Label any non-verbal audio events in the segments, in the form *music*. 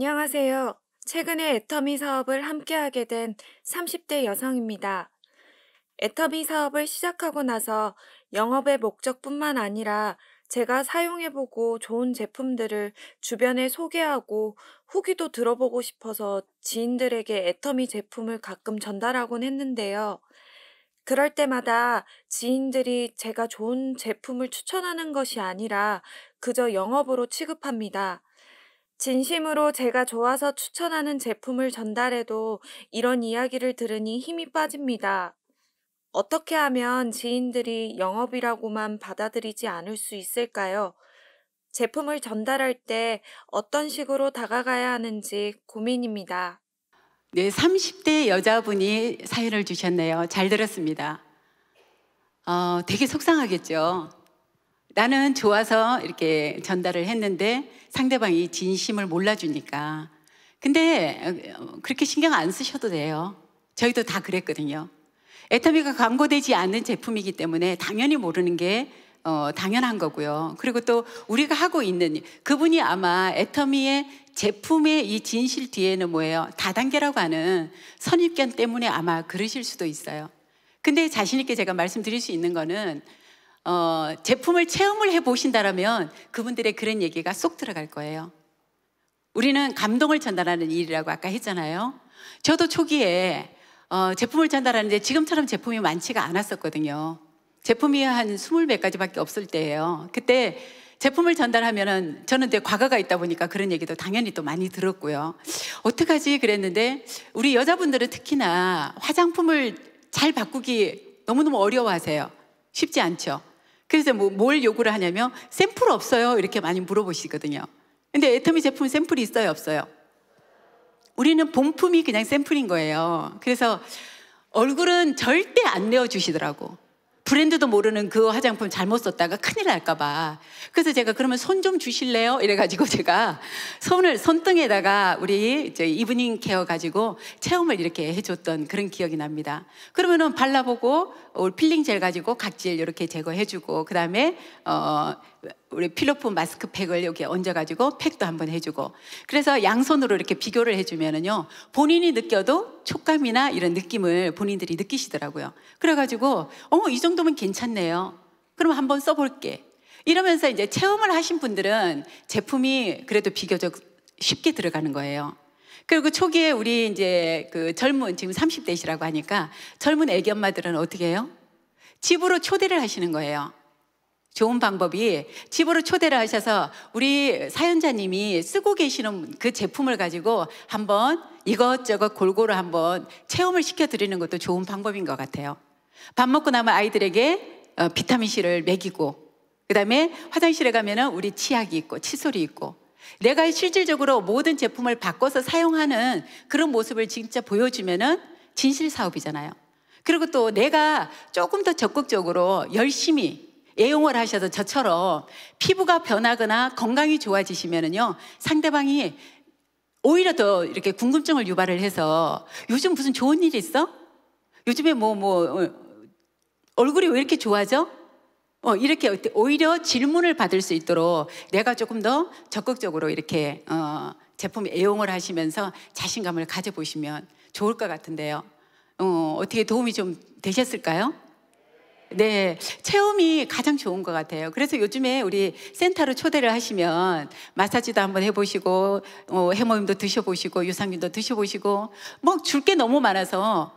안녕하세요. 최근에 애터미 사업을 함께하게 된 30대 여성입니다. 애터미 사업을 시작하고 나서 영업의 목적뿐만 아니라 제가 사용해보고 좋은 제품들을 주변에 소개하고 후기도 들어보고 싶어서 지인들에게 애터미 제품을 가끔 전달하곤 했는데요. 그럴 때마다 지인들이 제가 좋은 제품을 추천하는 것이 아니라 그저 영업으로 취급합니다. 진심으로 제가 좋아서 추천하는 제품을 전달해도 이런 이야기를 들으니 힘이 빠집니다. 어떻게 하면 지인들이 영업이라고만 받아들이지 않을 수 있을까요? 제품을 전달할 때 어떤 식으로 다가가야 하는지 고민입니다. 네, 30대 여자분이 사연을 주셨네요. 잘 들었습니다. 어, 되게 속상하겠죠. 나는 좋아서 이렇게 전달을 했는데 상대방이 진심을 몰라주니까. 근데 어, 그렇게 신경 안 쓰셔도 돼요. 저희도 다 그랬거든요. 애터미가 광고되지 않는 제품이기 때문에 당연히 모르는 게 어, 당연한 거고요. 그리고 또 우리가 하고 있는 그분이 아마 애터미의 제품의 이 진실 뒤에는 뭐예요? 다단계라고 하는 선입견 때문에 아마 그러실 수도 있어요. 근데 자신있게 제가 말씀드릴 수 있는 거는 어, 제품을 체험을 해 보신다라면 그분들의 그런 얘기가 쏙 들어갈 거예요. 우리는 감동을 전달하는 일이라고 아까 했잖아요. 저도 초기에 어, 제품을 전달하는데 지금처럼 제품이 많지가 않았었거든요. 제품이 한 스물 몇 가지밖에 없을 때예요. 그때 제품을 전달하면은 저는 내 과거가 있다 보니까 그런 얘기도 당연히 또 많이 들었고요. 어떡하지 그랬는데 우리 여자분들은 특히나 화장품을 잘 바꾸기 너무너무 어려워하세요. 쉽지 않죠. 그래서 뭐 뭘 요구를 하냐면 샘플 없어요 이렇게 많이 물어보시거든요. 근데 애터미 제품 샘플이 있어요 없어요? 우리는 본품이 그냥 샘플인 거예요. 그래서 얼굴은 절대 안 내어주시더라고. 브랜드도 모르는 그 화장품 잘못 썼다가 큰일 날까봐. 그래서 제가 그러면 손 좀 주실래요? 이래가지고 *laughs* 제가 손을, 손등에다가 우리 이제 이브닝 케어 가지고 체험을 이렇게 해줬던 그런 기억이 납니다. 그러면은 발라보고 어, 필링 젤 가지고 각질 이렇게 제거해주고, 그 다음에, 어, 우리 필로폰 마스크팩을 여기 얹어가지고 팩도 한번 해주고 그래서 양손으로 이렇게 비교를 해주면은요 본인이 느껴도 촉감이나 이런 느낌을 본인들이 느끼시더라고요. 그래가지고 어머 이 정도면 괜찮네요. 그럼 한번 써볼게. 이러면서 이제 체험을 하신 분들은 제품이 그래도 비교적 쉽게 들어가는 거예요. 그리고 초기에 우리 이제 그 젊은 지금 30대시라고 하니까 젊은 애기 엄마들은 어떻게 해요? 집으로 초대를 하시는 거예요. 좋은 방법이 집으로 초대를 하셔서 우리 사연자님이 쓰고 계시는 그 제품을 가지고 한번 이것저것 골고루 한번 체험을 시켜드리는 것도 좋은 방법인 것 같아요. 밥 먹고 나면 아이들에게 어, 비타민C를 먹이고, 그 다음에 화장실에 가면은 우리 치약이 있고, 칫솔이 있고, 내가 실질적으로 모든 제품을 바꿔서 사용하는 그런 모습을 진짜 보여주면은 진실 사업이잖아요. 그리고 또 내가 조금 더 적극적으로 열심히 애용을 하셔서 저처럼 피부가 변하거나 건강이 좋아지시면은요 상대방이 오히려 더 이렇게 궁금증을 유발을 해서 요즘 무슨 좋은 일 있어? 요즘에 뭐뭐 뭐, 뭐 어, 얼굴이 왜 이렇게 좋아져? 어, 이렇게 오히려 질문을 받을 수 있도록 내가 조금 더 적극적으로 이렇게 어, 제품 애용을 하시면서 자신감을 가져보시면 좋을 것 같은데요. 어, 어떻게 도움이 좀 되셨을까요? 네, 체험이 가장 좋은 것 같아요. 그래서 요즘에 우리 센터로 초대를 하시면 마사지도 한번 해보시고, 어, 해모임도 드셔보시고, 유산균도 드셔보시고, 뭐 줄 게 너무 많아서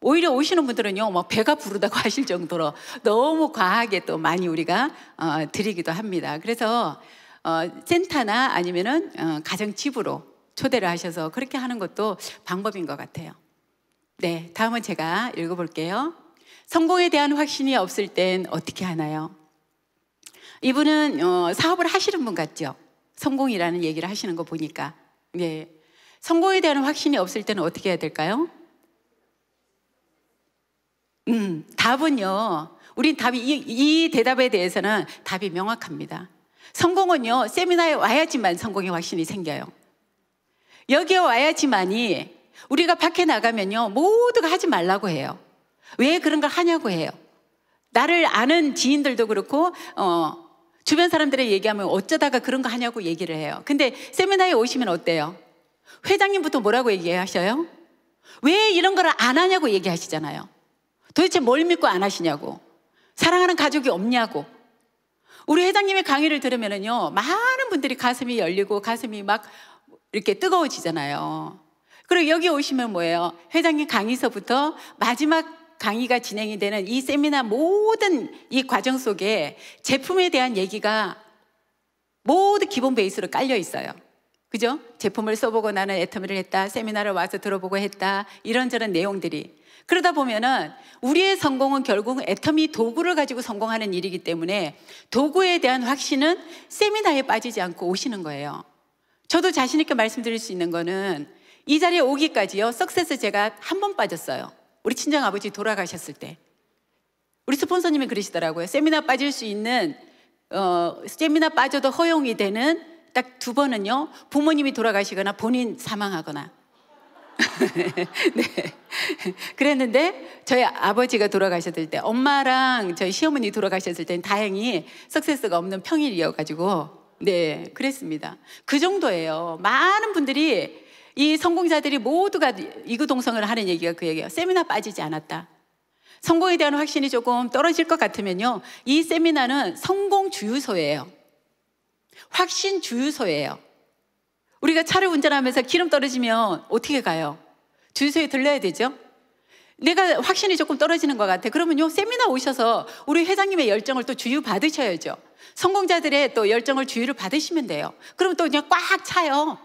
오히려 오시는 분들은요, 뭐 배가 부르다고 *laughs* 하실 정도로 너무 과하게 또 많이 우리가 어, 드리기도 합니다. 그래서 어, 센터나 아니면은 어, 가정 집으로 초대를 하셔서 그렇게 하는 것도 방법인 것 같아요. 네, 다음은 제가 읽어볼게요. 성공에 대한 확신이 없을 땐 어떻게 하나요? 이분은 어, 사업을 하시는 분 같죠? 성공이라는 얘기를 하시는 거 보니까. 예. 성공에 대한 확신이 없을 때는 어떻게 해야 될까요? 음, 답은요. 우린 답이, 이, 이 대답에 대해서는 답이 명확합니다. 성공은요, 세미나에 와야지만 성공의 확신이 생겨요. 여기에 와야지만이 우리가 밖에 나가면요, 모두가 하지 말라고 해요. 왜 그런 걸 하냐고 해요. 나를 아는 지인들도 그렇고, 어, 주변 사람들의 얘기하면 어쩌다가 그런 거 하냐고 얘기를 해요. 근데 세미나에 오시면 어때요? 회장님부터 뭐라고 얘기하셔요? 왜 이런 걸 안 하냐고 얘기하시잖아요. 도대체 뭘 믿고 안 하시냐고. 사랑하는 가족이 없냐고. 우리 회장님의 강의를 들으면요. 많은 분들이 가슴이 열리고 가슴이 막 이렇게 뜨거워지잖아요. 그리고 여기 오시면 뭐예요? 회장님 강의서부터 마지막 강의가 진행이 되는 이 세미나 모든 이 과정 속에 제품에 대한 얘기가 모두 기본 베이스로 깔려 있어요. 그죠? 제품을 써보고 나는 애터미를 했다. 세미나를 와서 들어보고 했다. 이런저런 내용들이. 그러다 보면은 우리의 성공은 결국 애터미 도구를 가지고 성공하는 일이기 때문에 도구에 대한 확신은 세미나에 빠지지 않고 오시는 거예요. 저도 자신있게 말씀드릴 수 있는 거는 이 자리에 오기까지요. 석세스 제가 한 번 빠졌어요. 우리 친정 아버지 돌아가셨을 때 우리 스폰서님이 그러시더라고요. 세미나 빠질 수 있는 어, 세미나 빠져도 허용이 되는 딱 두 번은요. 부모님이 돌아가시거나 본인 사망하거나. *laughs* 네. 그랬는데 저희 아버지가 돌아가셨을 때 엄마랑 저희 시어머니 돌아가셨을 때는 다행히 석세스가 없는 평일이어 가지고 네, 그랬습니다. 그 정도예요. 많은 분들이 이 성공자들이 모두가 이구동성을 하는 얘기가 그 얘기예요. 세미나 빠지지 않았다. 성공에 대한 확신이 조금 떨어질 것 같으면요. 이 세미나는 성공 주유소예요. 확신 주유소예요. 우리가 차를 운전하면서 기름 떨어지면 어떻게 가요? 주유소에 들려야 되죠? 내가 확신이 조금 떨어지는 것 같아. 그러면요, 세미나 오셔서 우리 회장님의 열정을 또 주유 받으셔야죠. 성공자들의 또 열정을 주유를 받으시면 돼요. 그러면 또 그냥 꽉 차요.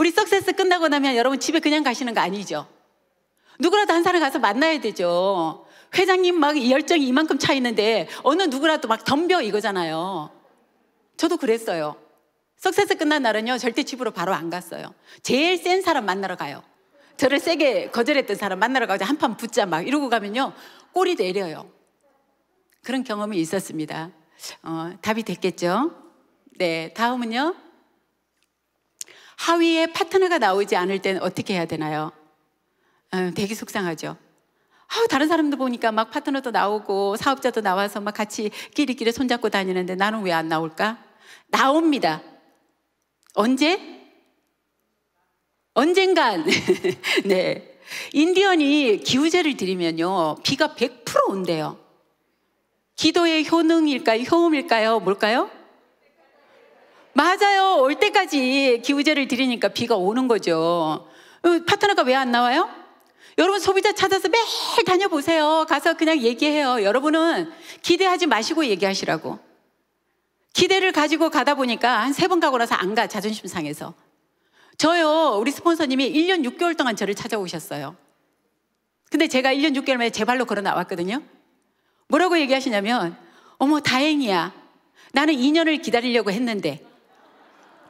우리 석세스 끝나고 나면 여러분 집에 그냥 가시는 거 아니죠? 누구라도 한 사람 가서 만나야 되죠. 회장님 막 열정이 이만큼 차 있는데 어느 누구라도 막 덤벼 이거잖아요. 저도 그랬어요. 석세스 끝난 날은요, 절대 집으로 바로 안 갔어요. 제일 센 사람 만나러 가요. 저를 세게 거절했던 사람 만나러 가서 한 판 붙자 막 이러고 가면요, 꼬리 내려요. 그런 경험이 있었습니다. 어, 답이 됐겠죠? 네, 다음은요. 하위에 파트너가 나오지 않을 땐 어떻게 해야 되나요? 어, 되게 속상하죠. 다른 사람도 보니까 막 파트너도 나오고 사업자도 나와서 막 같이 끼리끼리 손잡고 다니는데 나는 왜 안 나올까? 나옵니다. 언제? 언젠간 *laughs* 네 인디언이 기우제를 드리면요 비가 100% 온대요. 기도의 효능일까요? 효음일까요? 뭘까요? 맞아요. 올 때까지 기우제를 드리니까 비가 오는 거죠. 어, 파트너가 왜 안 나와요? 여러분 소비자 찾아서 매일 다녀보세요. 가서 그냥 얘기해요. 여러분은 기대하지 마시고 얘기하시라고. 기대를 가지고 가다 보니까 한 세 번 가고 나서 안 가. 자존심 상해서. 저요, 우리 스폰서님이 1년 6개월 동안 저를 찾아오셨어요. 근데 제가 1년 6개월 만에 제 발로 걸어 나왔거든요. 뭐라고 얘기하시냐면, 어머, 다행이야. 나는 2년을 기다리려고 했는데,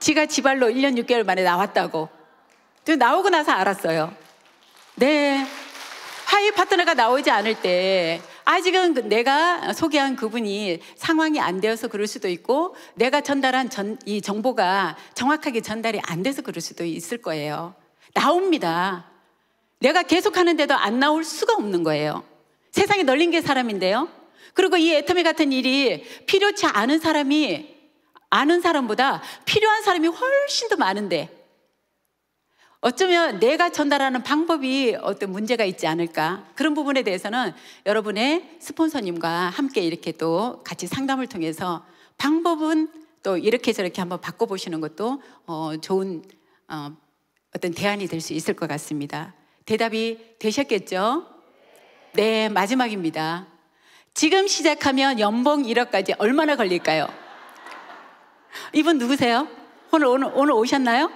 지가 지발로 1년 6개월 만에 나왔다고. 나오고 나서 알았어요. 네. 하위 파트너가 나오지 않을 때 아직은 그 내가 소개한 그분이 상황이 안 되어서 그럴 수도 있고 내가 전달한 전, 이 정보가 정확하게 전달이 안 돼서 그럴 수도 있을 거예요. 나옵니다. 내가 계속 하는데도 안 나올 수가 없는 거예요. 세상에 널린 게 사람인데요. 그리고 이 애터미 같은 일이 필요치 않은 사람이 아는 사람보다 필요한 사람이 훨씬 더 많은데 어쩌면 내가 전달하는 방법이 어떤 문제가 있지 않을까 그런 부분에 대해서는 여러분의 스폰서님과 함께 이렇게 또 같이 상담을 통해서 방법은 또 이렇게 저렇게 한번 바꿔보시는 것도 어, 좋은 어, 어떤 대안이 될 수 있을 것 같습니다. 대답이 되셨겠죠? 네, 마지막입니다. 지금 시작하면 연봉 1억까지 얼마나 걸릴까요? 이분 누구세요? 오늘, 오늘, 오늘 오셨나요?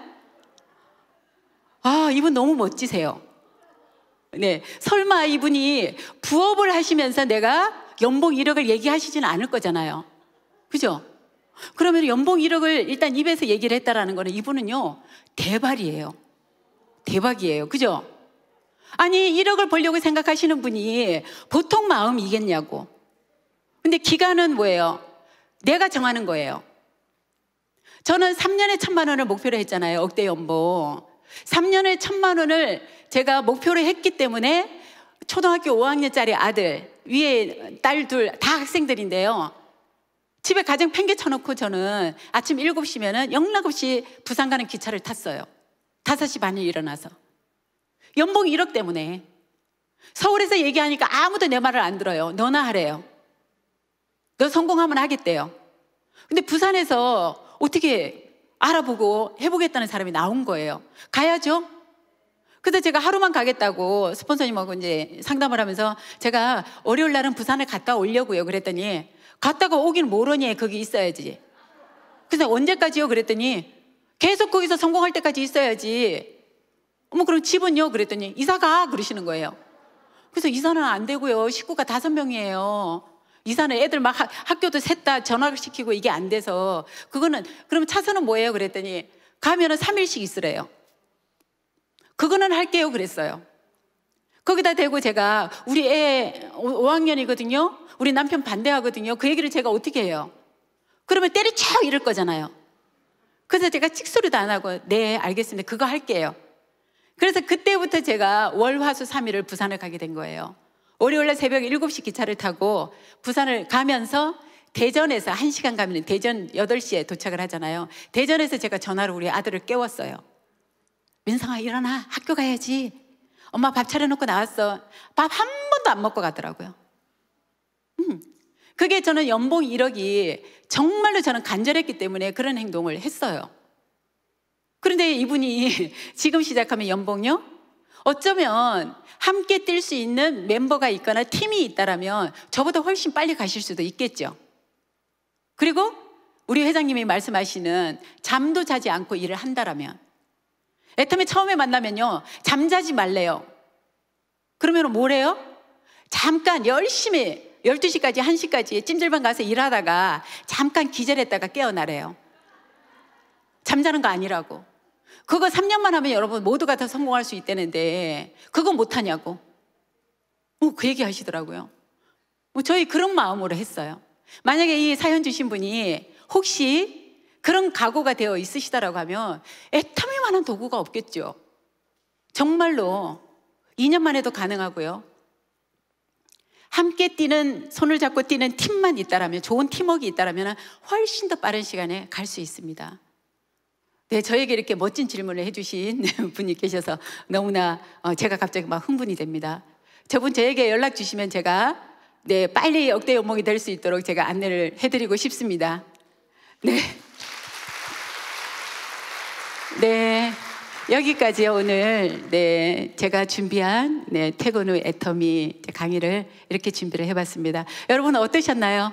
아, 이분 너무 멋지세요. 네. 설마 이분이 부업을 하시면서 내가 연봉 1억을 얘기하시진 않을 거잖아요. 그죠? 그러면 연봉 1억을 일단 입에서 얘기를 했다라는 거는 이분은요, 대박이에요. 대박이에요. 그죠? 아니, 1억을 벌려고 생각하시는 분이 보통 마음이겠냐고. 근데 기간은 뭐예요? 내가 정하는 거예요. 저는 3년에 천만 원을 목표로 했잖아요. 억대 연봉. 3년에 천만 원을 제가 목표로 했기 때문에 초등학교 5학년짜리 아들, 위에 딸 둘 다 학생들인데요. 집에 가장 팽개쳐 놓고 저는 아침 7시면은 영락 없이 부산 가는 기차를 탔어요. 5시 반에 일어나서. 연봉 1억 때문에. 서울에서 얘기하니까 아무도 내 말을 안 들어요. 너나 하래요. 너 성공하면 하겠대요. 근데 부산에서 어떻게 알아보고 해보겠다는 사람이 나온 거예요. 가야죠. 그래서 제가 하루만 가겠다고 스폰서님하고 이제 상담을 하면서 제가 월요일 날은 부산에 갔다 오려고요. 그랬더니 갔다가 오긴 모르니 거기 있어야지. 그래서 언제까지요? 그랬더니 계속 거기서 성공할 때까지 있어야지. 어머 그럼 집은요? 그랬더니 이사가 그러시는 거예요. 그래서 이사는 안 되고요. 식구가 다섯 명이에요. 이사는 애들 막 학교도 셋다전학를 시키고 이게 안 돼서 그거는 그러면 차선은 뭐예요? 그랬더니 가면은 3일씩 있으래요. 그거는 할게요. 그랬어요. 거기다 대고 제가 우리 애 5학년이거든요. 우리 남편 반대하거든요. 그 얘기를 제가 어떻게 해요? 그러면 때리쳐 이럴 거잖아요. 그래서 제가 칙소리도 안 하고 네 알겠습니다. 그거 할게요. 그래서 그때부터 제가 월화수 3일을 부산에 가게 된 거예요. 월요일날 새벽 7시 기차를 타고 부산을 가면서 대전에서 1시간 가면 대전 8시에 도착을 하잖아요. 대전에서 제가 전화로 우리 아들을 깨웠어요. 민성아 일어나 학교 가야지. 엄마 밥 차려놓고 나왔어. 밥 한 번도 안 먹고 가더라고요. 음. 그게 저는 연봉 1억이 정말로 저는 간절했기 때문에 그런 행동을 했어요. 그런데 이분이 *laughs* 지금 시작하면 연봉요? 어쩌면 함께 뛸 수 있는 멤버가 있거나 팀이 있다라면 저보다 훨씬 빨리 가실 수도 있겠죠. 그리고 우리 회장님이 말씀하시는 잠도 자지 않고 일을 한다라면 애터미 처음에 만나면요. 잠자지 말래요. 그러면 뭐래요? 잠깐 열심히 12시까지 1시까지 찜질방 가서 일하다가 잠깐 기절했다가 깨어나래요. 잠자는 거 아니라고. 그거 3년만 하면 여러분 모두가 다 성공할 수 있다는데 그거 못하냐고. 뭐그 얘기 하시더라고요. 뭐 저희 그런 마음으로 했어요. 만약에 이 사연 주신 분이 혹시 그런 각오가 되어 있으시다라고 하면 애탐이 만한 도구가 없겠죠. 정말로 2년만 해도 가능하고요. 함께 뛰는 손을 잡고 뛰는 팀만 있다라면 좋은 팀워크 있다라면 훨씬 더 빠른 시간에 갈 수 있습니다. 네, 저에게 이렇게 멋진 질문을 해주신 *laughs* 분이 계셔서 너무나 어, 제가 갑자기 막 흥분이 됩니다. 저분 저에게 연락 주시면 제가 네, 빨리 역대 연봉이 될 수 있도록 제가 안내를 해드리고 싶습니다. 네. 네. 여기까지요, 오늘. 네. 제가 준비한 네, 퇴근 후 애터미 강의를 이렇게 준비를 해봤습니다. 여러분 어떠셨나요?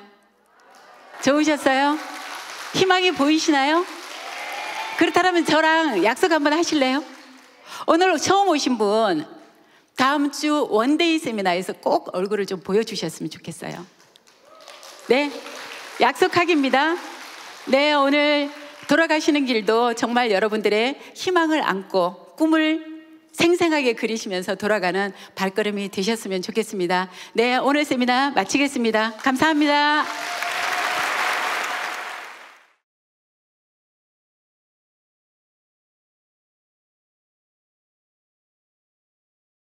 좋으셨어요? 희망이 보이시나요? 그렇다면 저랑 약속 한번 하실래요? 오늘 처음 오신 분 다음 주 원데이 세미나에서 꼭 얼굴을 좀 보여주셨으면 좋겠어요. 네, 약속하기입니다. 네, 오늘 돌아가시는 길도 정말 여러분들의 희망을 안고 꿈을 생생하게 그리시면서 돌아가는 발걸음이 되셨으면 좋겠습니다. 네, 오늘 세미나 마치겠습니다. 감사합니다.